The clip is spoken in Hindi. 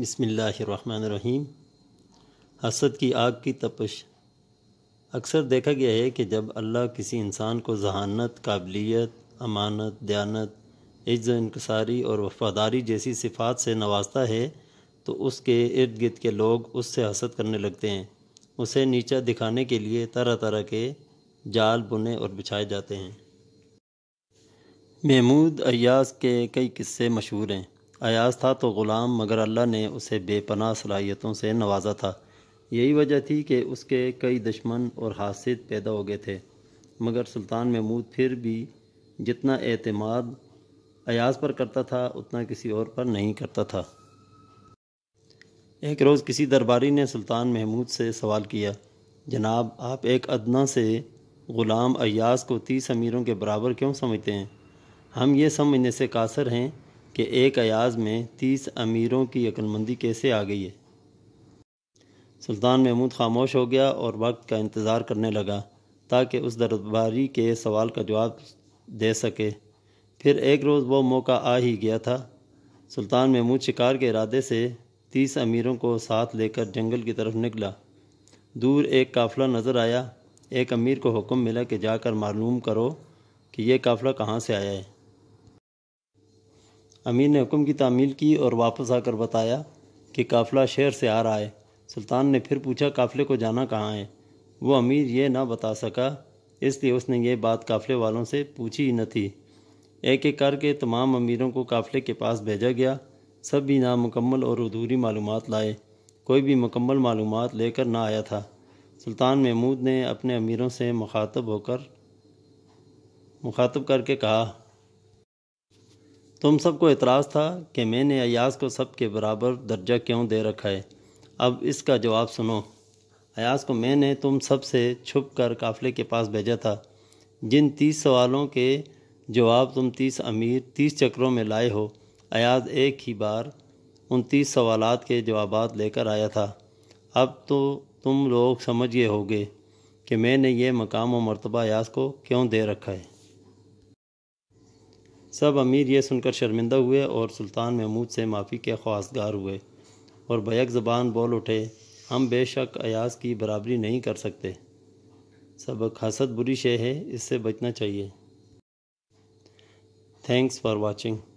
बिसमीम हसद की आग की तपश अक्सर देखा गया है कि जब अल्लाह किसी इंसान को जहानत काबिलियत अमानत दयानत इज्ज इनकसारी और वफादारी जैसी सिफात से नवाजता है तो उसके इर्द गिर्द के लोग उससे हसद करने लगते हैं उसे नीचा दिखाने के लिए तरह तरह के जाल बुने और बिछाए जाते हैं महमूद अयास के कई किस्से मशहूर हैं अयाज था तो ग़ुलाम मगर अल्लाह ने उसे बेपनाह सलाहियतों से नवाजा था यही वजह थी कि उसके कई दुश्मन और हासिद पैदा हो गए थे मगर सुल्तान महमूद फिर भी जितना अतमाद अयाज पर करता था उतना किसी और पर नहीं करता था एक रोज़ किसी दरबारी ने सुल्तान महमूद से सवाल किया जनाब आप एक अदना से ग़ुलाम अयाज को तीस अमीरों के बराबर क्यों समझते हैं हम ये समझने से कासर हैं कि एक अयाज में तीस अमीरों की अक्लमंदी कैसे आ गई है सुल्तान महमूद खामोश हो गया और वक्त का इंतज़ार करने लगा ताकि उस दरबारी के सवाल का जवाब दे सके फिर एक रोज़ वो मौका आ ही गया था सुल्तान महमूद शिकार के इरादे से तीस अमीरों को साथ लेकर जंगल की तरफ निकला दूर एक काफ़िला नज़र आया एक अमीर को हुक्म मिला कि जाकर मालूम करो कि यह काफ़िला कहाँ से आया है अमीर ने हुक्म की तामील की और वापस आकर बताया कि काफ़िला शहर से आ रहा है सुल्तान ने फिर पूछा काफ़िले को जाना कहाँ है वो अमीर ये ना बता सका इसलिए उसने ये बात काफ़िले वालों से पूछी ही न थी एक एक करके तमाम अमीरों को काफ़िले के पास भेजा गया सब भी नामुकम्मल और अधूरी मालूम लाए कोई भी मुकम्मल मालूम लेकर ना आया था सुल्तान महमूद ने अपने अमीरों से मुखातब होकर मुखातब करके कहा तुम सबको इतराज़ था कि मैंने अयास को सब के बराबर दर्जा क्यों दे रखा है अब इसका जवाब सुनो अयास को मैंने तुम सब से छुप कर काफ़िले के पास भेजा था जिन तीस सवालों के जवाब तुम तीस अमीर तीस चक्रों में लाए हो अयाज एक ही बार उन तीस सवाल के जवाब लेकर आया था अब तो तुम लोग समझ गए होगे कि मैंने ये मकाम और मरतबा अयास को क्यों दे रखा है सब अमीर ये सुनकर शर्मिंदा हुए और सुल्तान महमूद से माफ़ी के ख्वासगार हुए और बैक ज़बान बोल उठे हम बेशक अयास की बराबरी नहीं कर सकते सबक हसद बुरी शे है इससे बचना चाहिए थैंक्स फॉर वॉचिंग